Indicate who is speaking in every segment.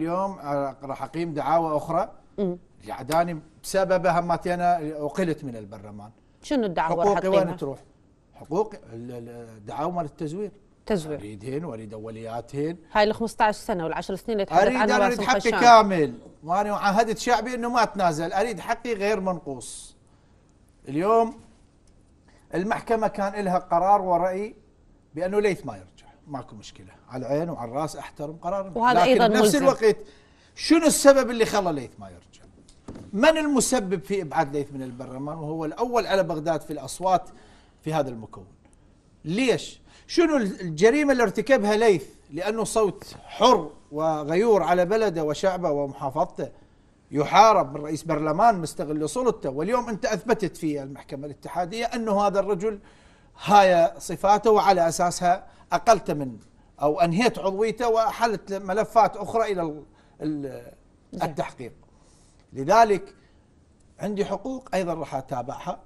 Speaker 1: اليوم آه، راح اقيم دعاوى اخرى جعداني بسببها همتي انا اقلت من البرلمان شنو الدعوى حقوقي وين تروح؟ حقوق الدعاوى مال التزوير تزوير اريدهن واريد اولياتهن هاي ال 15 سنه وال 10 سنين اللي تحدث عنها اريد انا اريد حقي كامل وانا عاهدت شعبي انه ما اتنازل اريد حقي غير منقوص اليوم المحكمه كان لها قرار وراي بانه ليث ما يرضى ماكو مشكله على العين وعلى الراس احترم قرار وهذا لكن ايضا بنفس الوقت شنو السبب اللي خلى ليث ما يرجع؟ من المسبب في ابعاد ليث من البرلمان وهو الاول على بغداد في الاصوات في هذا المكون؟ ليش؟ شنو الجريمه اللي ارتكبها ليث؟ لانه صوت حر وغيور على بلده وشعبه ومحافظته يحارب من رئيس برلمان مستغل سلطته واليوم انت اثبتت في المحكمه الاتحاديه انه هذا الرجل هاي صفاته وعلى اساسها أقلت من أو أنهيت عضويته وأحلت ملفات أخرى إلى التحقيق لذلك عندي حقوق أيضا راح أتابعها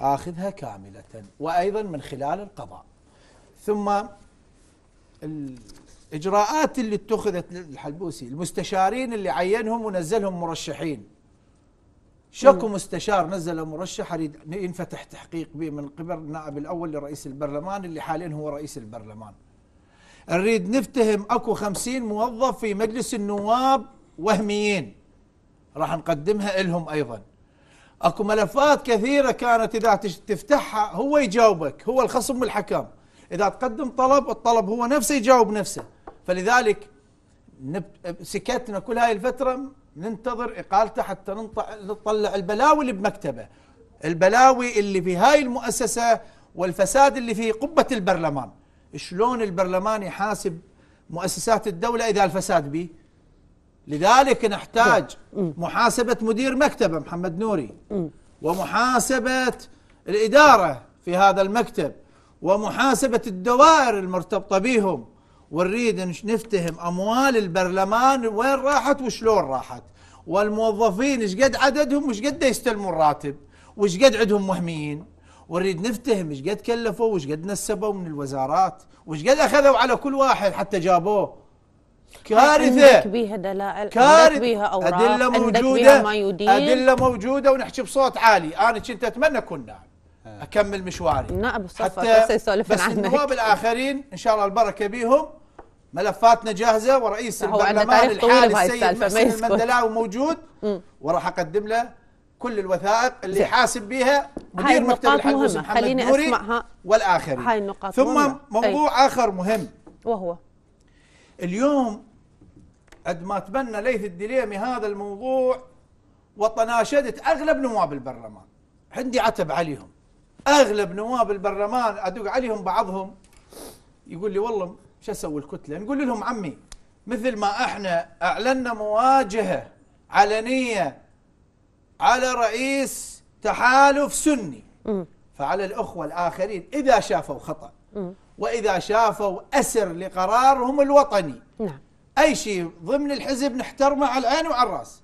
Speaker 1: آخذها كاملة وأيضا من خلال القضاء ثم الإجراءات اللي اتخذت للحلبوسي المستشارين اللي عينهم ونزلهم مرشحين شكو مستشار نزل مرشح اريد ينفتح تحقيق به من قبل النائب الاول لرئيس البرلمان اللي حاليا هو رئيس البرلمان. نريد نفتهم اكو 50 موظف في مجلس النواب وهميين راح نقدمها لهم ايضا. اكو ملفات كثيره كانت اذا تفتحها هو يجاوبك هو الخصم الحكام. اذا تقدم طلب الطلب هو نفسه يجاوب نفسه. فلذلك سكتنا كل هاي الفترة ننتظر إقالته حتى نطلع البلاوي اللي بمكتبه البلاوي اللي في هاي المؤسسة والفساد اللي في قبة البرلمان شلون البرلمان يحاسب مؤسسات الدولة إذا الفساد به لذلك نحتاج محاسبة مدير مكتبة محمد نوري ومحاسبة الإدارة في هذا المكتب ومحاسبة الدوائر المرتبطة بهم ونريد نفتهم اموال البرلمان وين راحت وشلون راحت والموظفين ايش قد عددهم وايش قد يستلمون راتب وايش قد عندهم مهميين ونريد نفتهم ايش قد كلفوا وايش قد نسبوا من الوزارات وايش قد اخذوا على كل واحد حتى جابوه كارثه عندك بيها دلائل كارثه بيها اوراق ادله موجوده بيها ما يدين ادله موجوده ونحكي بصوت عالي انا كنت اتمنى كنا اكمل مشواري نعم يسولفون حتى بس النواب الاخرين ان شاء الله البركه بيهم ملفاتنا جاهزه ورئيس البرلمان الحالي السيد محسن المندلاوي موجود وراح اقدم له كل الوثائق اللي زي. حاسب بها مدير مكتب الحدوث محمد خليني نوري اسمعها والاخرين هاي النقاط ثم مهمة. موضوع أي. اخر مهم وهو اليوم قد ما تبنى ليث الدليمي هذا الموضوع وتناشدت اغلب نواب البرلمان عندي عتب عليهم اغلب نواب البرلمان ادق عليهم بعضهم يقول لي والله شو اسوي الكتله نقول لهم عمي مثل ما احنا اعلنا مواجهه علنيه على رئيس تحالف سني فعلى الاخوه الاخرين اذا شافوا خطا واذا شافوا اسر لقرارهم الوطني نعم اي شيء ضمن الحزب نحترمه على العين وعلى الراس